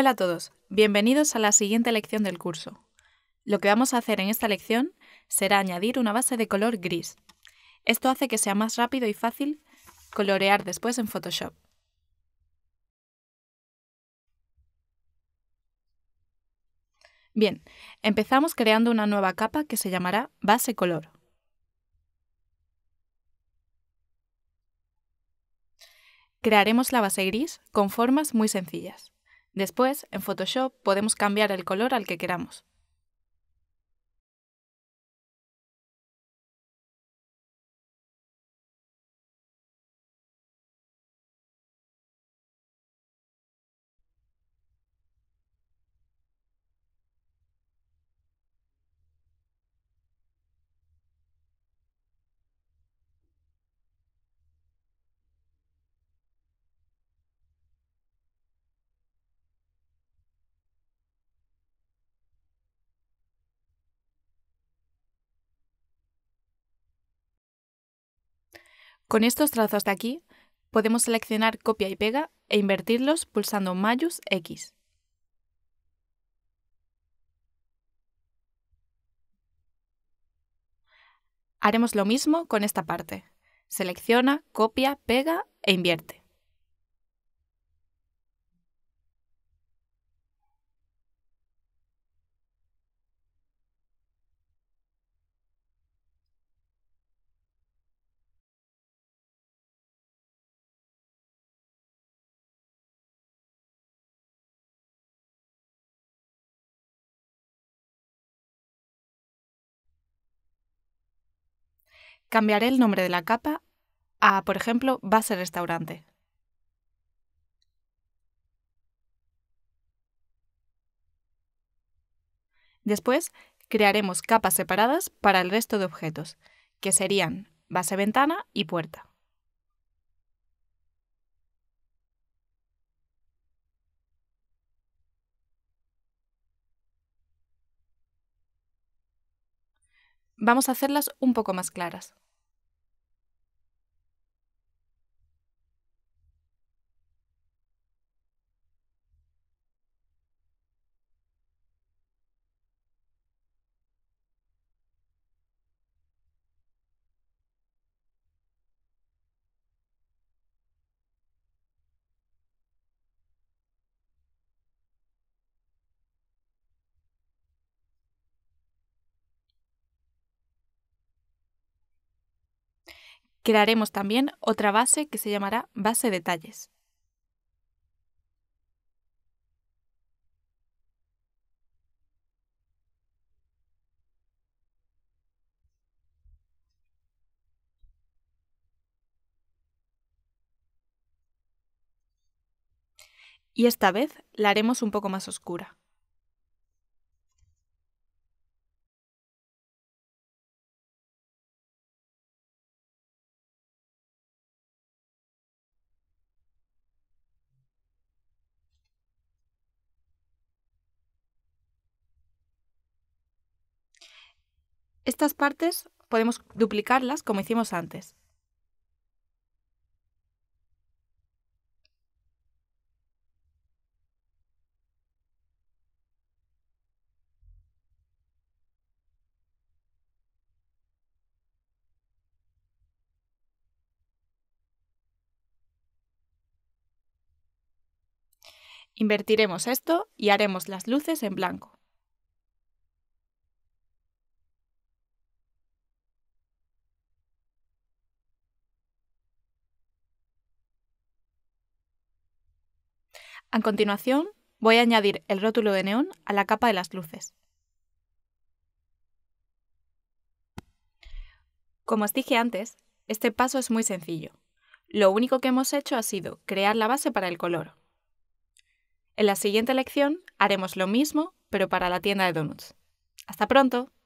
Hola a todos, bienvenidos a la siguiente lección del curso. Lo que vamos a hacer en esta lección será añadir una base de color gris. Esto hace que sea más rápido y fácil colorear después en Photoshop. Bien, empezamos creando una nueva capa que se llamará base color. Crearemos la base gris con formas muy sencillas. Después, en Photoshop podemos cambiar el color al que queramos. Con estos trazos de aquí, podemos seleccionar copia y pega e invertirlos pulsando Mayus X. Haremos lo mismo con esta parte. Selecciona, copia, pega e invierte. Cambiaré el nombre de la capa a, por ejemplo, base restaurante. Después, crearemos capas separadas para el resto de objetos, que serían base ventana y puerta. vamos a hacerlas un poco más claras. crearemos también otra base que se llamará base detalles. Y esta vez la haremos un poco más oscura. Estas partes podemos duplicarlas como hicimos antes. Invertiremos esto y haremos las luces en blanco. A continuación, voy a añadir el rótulo de neón a la capa de las luces. Como os dije antes, este paso es muy sencillo. Lo único que hemos hecho ha sido crear la base para el color. En la siguiente lección haremos lo mismo, pero para la tienda de donuts. ¡Hasta pronto!